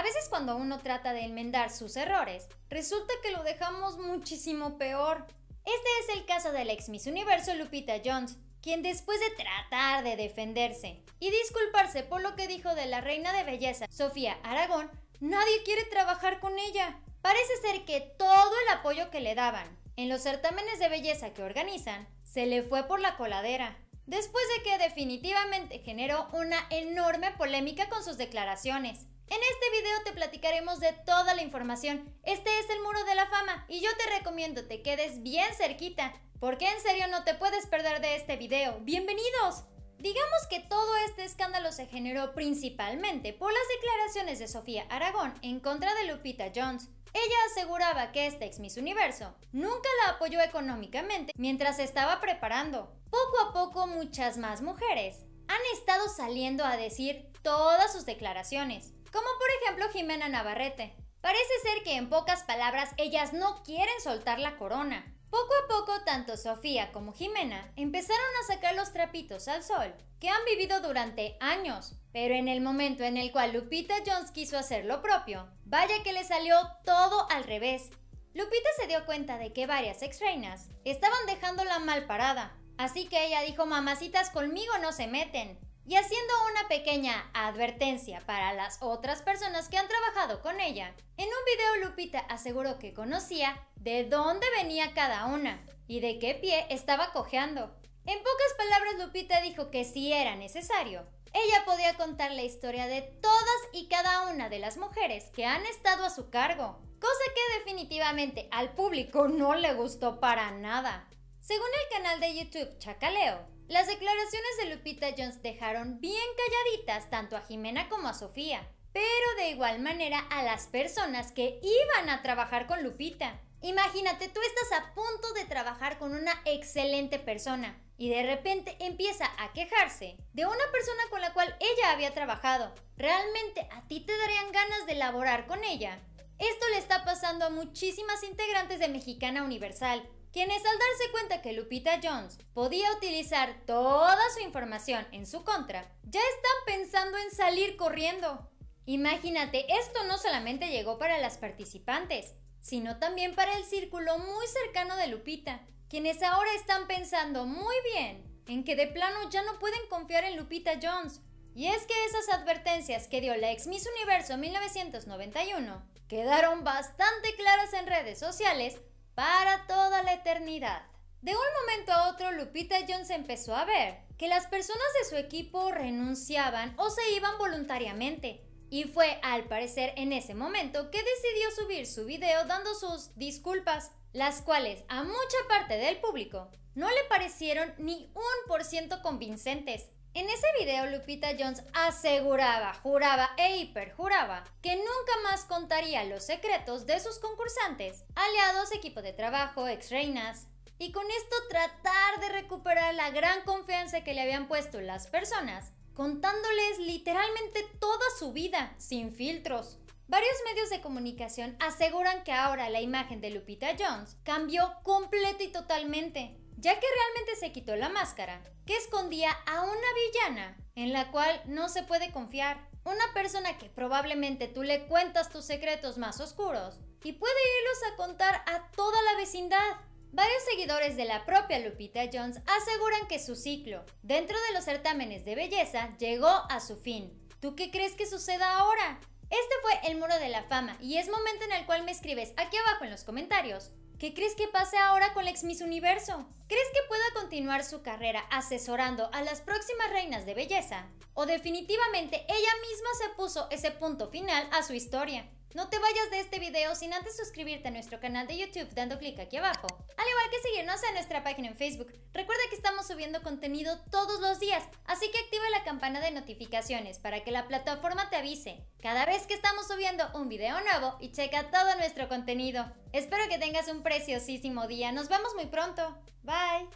A veces cuando uno trata de enmendar sus errores, resulta que lo dejamos muchísimo peor. Este es el caso del ex Miss Universo Lupita Jones, quien después de tratar de defenderse y disculparse por lo que dijo de la reina de belleza Sofía Aragón, nadie quiere trabajar con ella. Parece ser que todo el apoyo que le daban en los certámenes de belleza que organizan se le fue por la coladera, después de que definitivamente generó una enorme polémica con sus declaraciones. En este video te platicaremos de toda la información. Este es el Muro de la Fama y yo te recomiendo te quedes bien cerquita, porque en serio no te puedes perder de este video. ¡Bienvenidos! Digamos que todo este escándalo se generó principalmente por las declaraciones de Sofía Aragón en contra de Lupita Jones. Ella aseguraba que este ex Miss Universo nunca la apoyó económicamente mientras estaba preparando. Poco a poco muchas más mujeres han estado saliendo a decir todas sus declaraciones. Como por ejemplo Jimena Navarrete. Parece ser que en pocas palabras ellas no quieren soltar la corona. Poco a poco, tanto Sofía como Jimena empezaron a sacar los trapitos al sol, que han vivido durante años, pero en el momento en el cual Lupita Jones quiso hacer lo propio, vaya que le salió todo al revés. Lupita se dio cuenta de que varias ex reinas estaban dejándola mal parada, así que ella dijo, mamacitas conmigo no se meten, y haciendo una pequeña advertencia para las otras personas que han trabajado con ella, en un video Lupita aseguró que conocía de dónde venía cada una y de qué pie estaba cojeando. En pocas palabras Lupita dijo que si era necesario, ella podía contar la historia de todas y cada una de las mujeres que han estado a su cargo, cosa que definitivamente al público no le gustó para nada. Según el canal de YouTube Chacaleo, las declaraciones de Lupita Jones dejaron bien calladitas tanto a Jimena como a Sofía, pero de igual manera a las personas que iban a trabajar con Lupita. Imagínate, tú estás a punto de trabajar con una excelente persona y de repente empieza a quejarse de una persona con la cual ella había trabajado. ¿Realmente a ti te darían ganas de laborar con ella? Esto le está pasando a muchísimas integrantes de Mexicana Universal, quienes al darse cuenta que Lupita Jones podía utilizar toda su información en su contra, ya están pensando en salir corriendo. Imagínate, esto no solamente llegó para las participantes, sino también para el círculo muy cercano de Lupita, quienes ahora están pensando muy bien en que de plano ya no pueden confiar en Lupita Jones. Y es que esas advertencias que dio la ex Miss Universo 1991 quedaron bastante claras en redes sociales para toda la eternidad. De un momento a otro, Lupita Jones empezó a ver que las personas de su equipo renunciaban o se iban voluntariamente. Y fue, al parecer, en ese momento que decidió subir su video dando sus disculpas, las cuales a mucha parte del público no le parecieron ni un por ciento convincentes. En ese video Lupita Jones aseguraba, juraba e hiperjuraba que nunca más contaría los secretos de sus concursantes, aliados, equipo de trabajo, ex reinas, y con esto tratar de recuperar la gran confianza que le habían puesto las personas, contándoles literalmente toda su vida, sin filtros. Varios medios de comunicación aseguran que ahora la imagen de Lupita Jones cambió completa y totalmente, ya que realmente se quitó la máscara, que escondía a una villana, en la cual no se puede confiar. Una persona que probablemente tú le cuentas tus secretos más oscuros y puede irlos a contar a toda la vecindad. Varios seguidores de la propia Lupita Jones aseguran que su ciclo dentro de los certámenes de belleza llegó a su fin. ¿Tú qué crees que suceda ahora? Este fue el muro de la fama y es momento en el cual me escribes aquí abajo en los comentarios ¿Qué crees que pase ahora con la ex Miss Universo? ¿Crees que pueda continuar su carrera asesorando a las próximas reinas de belleza? ¿O definitivamente ella misma se puso ese punto final a su historia? No te vayas de este video sin antes suscribirte a nuestro canal de YouTube dando clic aquí abajo, al igual que seguirnos en nuestra página en Facebook. Recuerda que estamos subiendo contenido todos los días, así que activa la campana de notificaciones para que la plataforma te avise cada vez que estamos subiendo un video nuevo y checa todo nuestro contenido. Espero que tengas un preciosísimo día, nos vemos muy pronto. Bye.